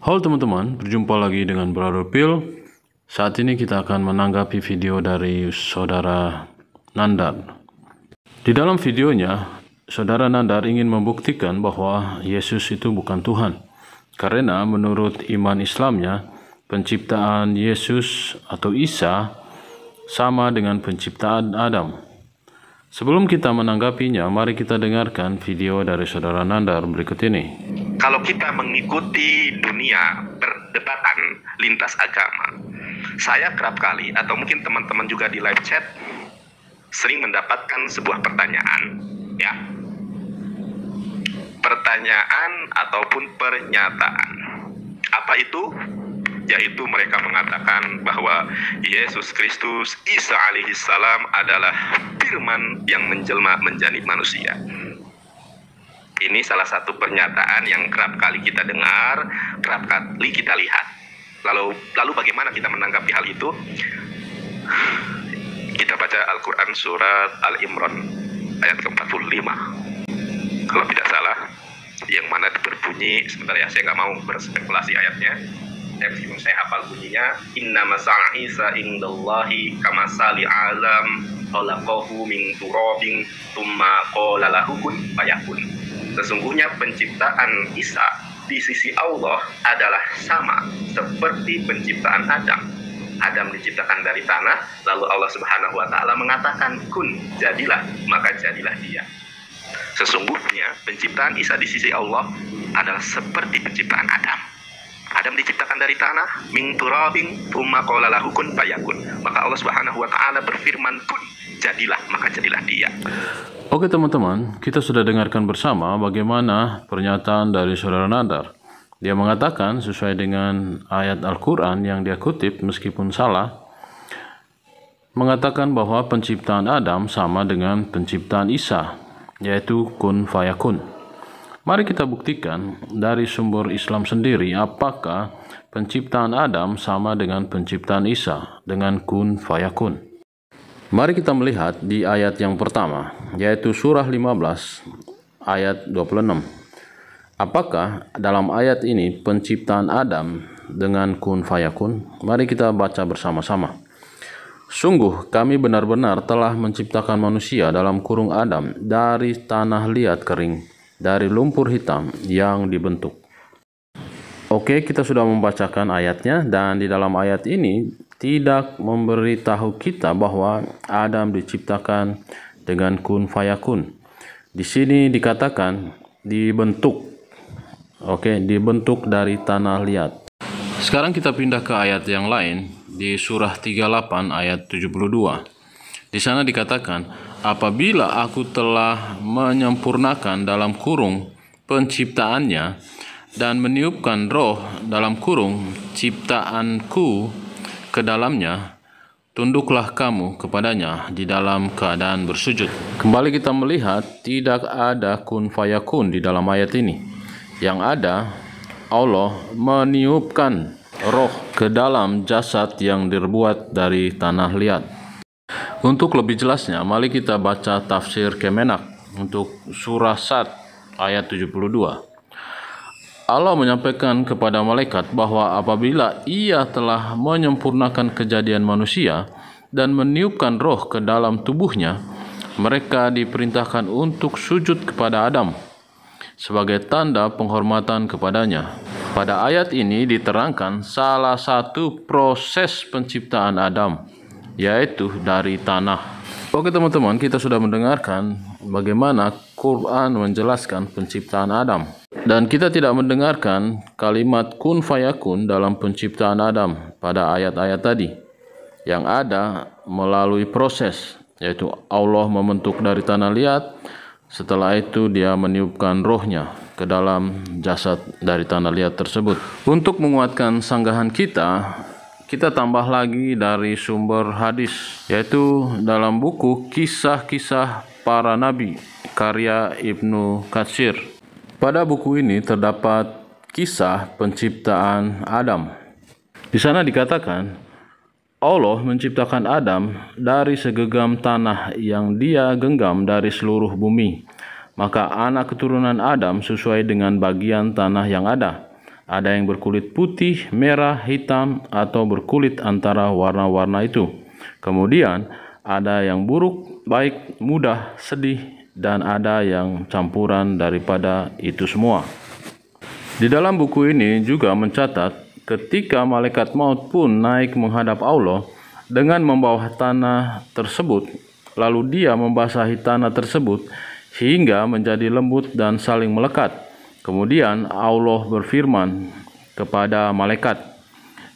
Halo teman-teman, berjumpa lagi dengan Brother Pil. Saat ini kita akan menanggapi video dari saudara Nandar. Di dalam videonya, saudara Nandar ingin membuktikan bahwa Yesus itu bukan Tuhan. Karena menurut iman Islamnya, penciptaan Yesus atau Isa sama dengan penciptaan Adam. Sebelum kita menanggapinya, mari kita dengarkan video dari saudara Nandar berikut ini kalau kita mengikuti dunia perdebatan lintas agama, saya kerap kali atau mungkin teman-teman juga di live chat sering mendapatkan sebuah pertanyaan, ya. Pertanyaan ataupun pernyataan. Apa itu? Yaitu mereka mengatakan bahwa Yesus Kristus Isa Alaihissalam adalah firman yang menjelma menjadi manusia ini salah satu pernyataan yang kerap kali kita dengar, kerap kali kita lihat. Lalu lalu bagaimana kita menanggapi hal itu? Kita baca Al-Qur'an surat Al-Imran ayat ke-45. Kalau tidak salah, yang mana berbunyi sebentar ya, saya nggak mau berspekulasi ayatnya. Saya meskipun saya hafal bunyinya, Inna masal Isa indallahi kamasali alam khalaqahu min turabin thumma qala lahu kun Sesungguhnya penciptaan Isa di sisi Allah adalah sama seperti penciptaan Adam. Adam diciptakan dari tanah, lalu Allah Subhanahu wa taala mengatakan kun, jadilah, maka jadilah dia. Sesungguhnya penciptaan Isa di sisi Allah adalah seperti penciptaan Adam. Adam diciptakan dari tanah, ming turabin, tuma qala lahu fayakun. Maka Allah Subhanahu wa taala berfirman kun, jadilah, maka jadilah dia. Oke teman-teman, kita sudah dengarkan bersama bagaimana pernyataan dari saudara Nadar. Dia mengatakan sesuai dengan ayat Al-Quran yang dia kutip meskipun salah, mengatakan bahwa penciptaan Adam sama dengan penciptaan Isa, yaitu kun fayakun. Mari kita buktikan dari sumber Islam sendiri apakah penciptaan Adam sama dengan penciptaan Isa dengan kun fayakun. Mari kita melihat di ayat yang pertama yaitu surah 15 ayat 26. Apakah dalam ayat ini penciptaan Adam dengan kun fayakun? Mari kita baca bersama-sama. Sungguh kami benar-benar telah menciptakan manusia dalam kurung Adam dari tanah liat kering dari lumpur hitam yang dibentuk. Oke, kita sudah membacakan ayatnya dan di dalam ayat ini tidak memberitahu kita bahwa Adam diciptakan dengan kun fayakun. Di sini dikatakan dibentuk. Oke, dibentuk dari tanah liat. Sekarang kita pindah ke ayat yang lain di surah 38 ayat 72. Di sana dikatakan, apabila aku telah menyempurnakan dalam kurung penciptaannya dan meniupkan roh dalam kurung ciptaanku ke dalamnya, tunduklah kamu kepadanya di dalam keadaan bersujud. Kembali kita melihat tidak ada kun fayakun di dalam ayat ini. Yang ada Allah meniupkan roh ke dalam jasad yang dibuat dari tanah liat. Untuk lebih jelasnya, mari kita baca tafsir Kemenak untuk surah Sad ayat 72. Allah menyampaikan kepada malaikat bahwa apabila ia telah menyempurnakan kejadian manusia dan meniupkan roh ke dalam tubuhnya, mereka diperintahkan untuk sujud kepada Adam sebagai tanda penghormatan kepadanya. Pada ayat ini diterangkan salah satu proses penciptaan Adam yaitu dari tanah. Oke teman-teman, kita sudah mendengarkan bagaimana Quran menjelaskan penciptaan Adam. Dan kita tidak mendengarkan kalimat kun fayakun dalam penciptaan Adam pada ayat-ayat tadi. Yang ada melalui proses, yaitu Allah membentuk dari tanah liat, setelah itu dia meniupkan rohnya ke dalam jasad dari tanah liat tersebut. Untuk menguatkan sanggahan kita, kita tambah lagi dari sumber hadis yaitu dalam buku Kisah-kisah Para Nabi karya Ibnu Katsir. Pada buku ini terdapat kisah penciptaan Adam. Di sana dikatakan Allah menciptakan Adam dari segegam tanah yang dia genggam dari seluruh bumi. Maka anak keturunan Adam sesuai dengan bagian tanah yang ada. Ada yang berkulit putih, merah, hitam, atau berkulit antara warna-warna itu. Kemudian, ada yang buruk, baik, mudah, sedih, dan ada yang campuran daripada itu semua. Di dalam buku ini juga mencatat ketika malaikat maut pun naik menghadap Allah dengan membawa tanah tersebut, lalu dia membasahi tanah tersebut hingga menjadi lembut dan saling melekat. Kemudian Allah berfirman kepada malaikat,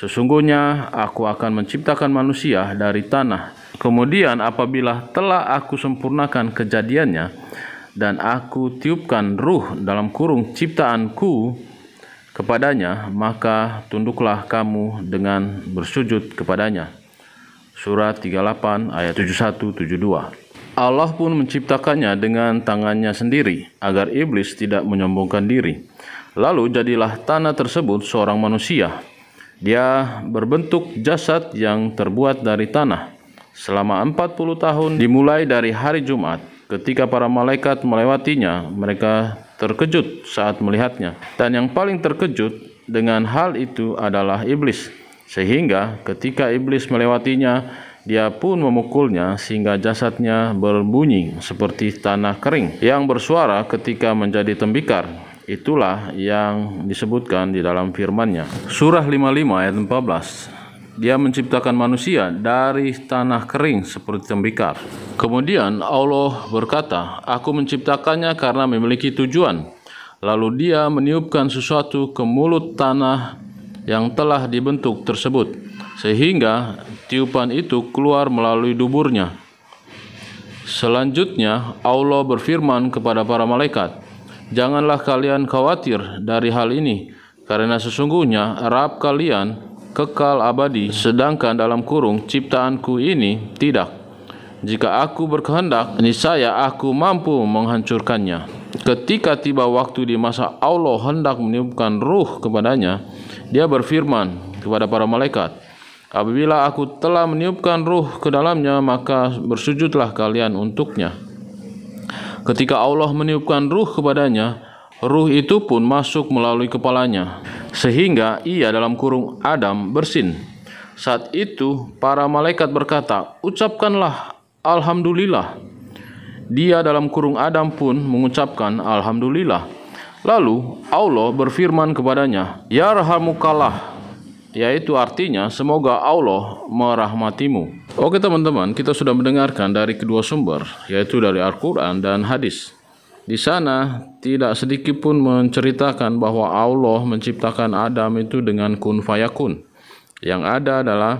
Sesungguhnya aku akan menciptakan manusia dari tanah. Kemudian apabila telah aku sempurnakan kejadiannya dan aku tiupkan ruh dalam kurung ciptaanku kepadanya, maka tunduklah kamu dengan bersujud kepadanya. Surat 38 ayat 71 72. Allah pun menciptakannya dengan tangannya sendiri, agar iblis tidak menyombongkan diri. Lalu jadilah tanah tersebut seorang manusia. Dia berbentuk jasad yang terbuat dari tanah. Selama 40 tahun dimulai dari hari Jumat, ketika para malaikat melewatinya, mereka terkejut saat melihatnya. Dan yang paling terkejut dengan hal itu adalah iblis. Sehingga ketika iblis melewatinya, dia pun memukulnya sehingga jasadnya berbunyi seperti tanah kering yang bersuara ketika menjadi tembikar. Itulah yang disebutkan di dalam firman-Nya. Surah 55 ayat 14. Dia menciptakan manusia dari tanah kering seperti tembikar. Kemudian Allah berkata, "Aku menciptakannya karena memiliki tujuan." Lalu dia meniupkan sesuatu ke mulut tanah yang telah dibentuk tersebut, sehingga tiupan itu keluar melalui duburnya. Selanjutnya, Allah berfirman kepada para malaikat, "Janganlah kalian khawatir dari hal ini, karena sesungguhnya Rab kalian kekal abadi, sedangkan dalam kurung ciptaanku ini tidak. Jika aku berkehendak, niscaya aku mampu menghancurkannya." Ketika tiba waktu di masa Allah hendak meniupkan ruh kepadanya, dia berfirman kepada para malaikat, Apabila aku telah meniupkan ruh ke dalamnya, maka bersujudlah kalian untuknya. Ketika Allah meniupkan ruh kepadanya, ruh itu pun masuk melalui kepalanya, sehingga ia dalam kurung Adam bersin. Saat itu, para malaikat berkata, Ucapkanlah Alhamdulillah. Dia dalam kurung Adam pun mengucapkan Alhamdulillah. Lalu Allah berfirman kepadanya, Ya Rahamukallah, yaitu artinya semoga Allah merahmatimu. Oke teman-teman, kita sudah mendengarkan dari kedua sumber, yaitu dari Al-Quran dan hadis. Di sana tidak sedikit pun menceritakan bahwa Allah menciptakan Adam itu dengan kun fayakun. Yang ada adalah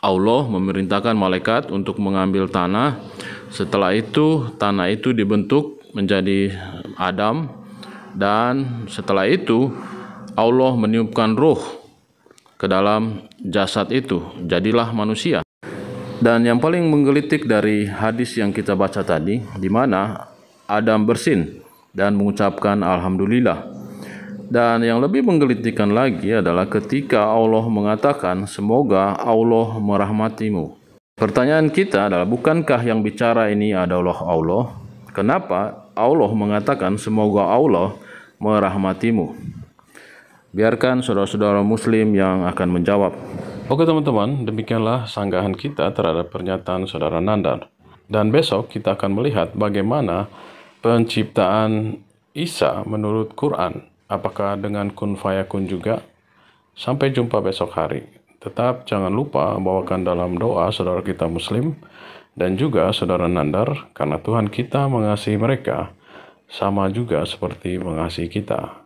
Allah memerintahkan malaikat untuk mengambil tanah. Setelah itu tanah itu dibentuk menjadi Adam dan setelah itu Allah meniupkan ruh ke dalam jasad itu, jadilah manusia. Dan yang paling menggelitik dari hadis yang kita baca tadi, di mana Adam bersin dan mengucapkan Alhamdulillah. Dan yang lebih menggelitikan lagi adalah ketika Allah mengatakan, semoga Allah merahmatimu. Pertanyaan kita adalah, bukankah yang bicara ini adalah Allah? Kenapa Allah mengatakan, semoga Allah merahmatimu? Biarkan saudara-saudara muslim yang akan menjawab. Oke teman-teman, demikianlah sanggahan kita terhadap pernyataan saudara Nandar. Dan besok kita akan melihat bagaimana penciptaan Isa menurut Quran. Apakah dengan kun fayakun juga? Sampai jumpa besok hari. Tetap jangan lupa bawakan dalam doa saudara kita muslim dan juga saudara Nandar karena Tuhan kita mengasihi mereka sama juga seperti mengasihi kita.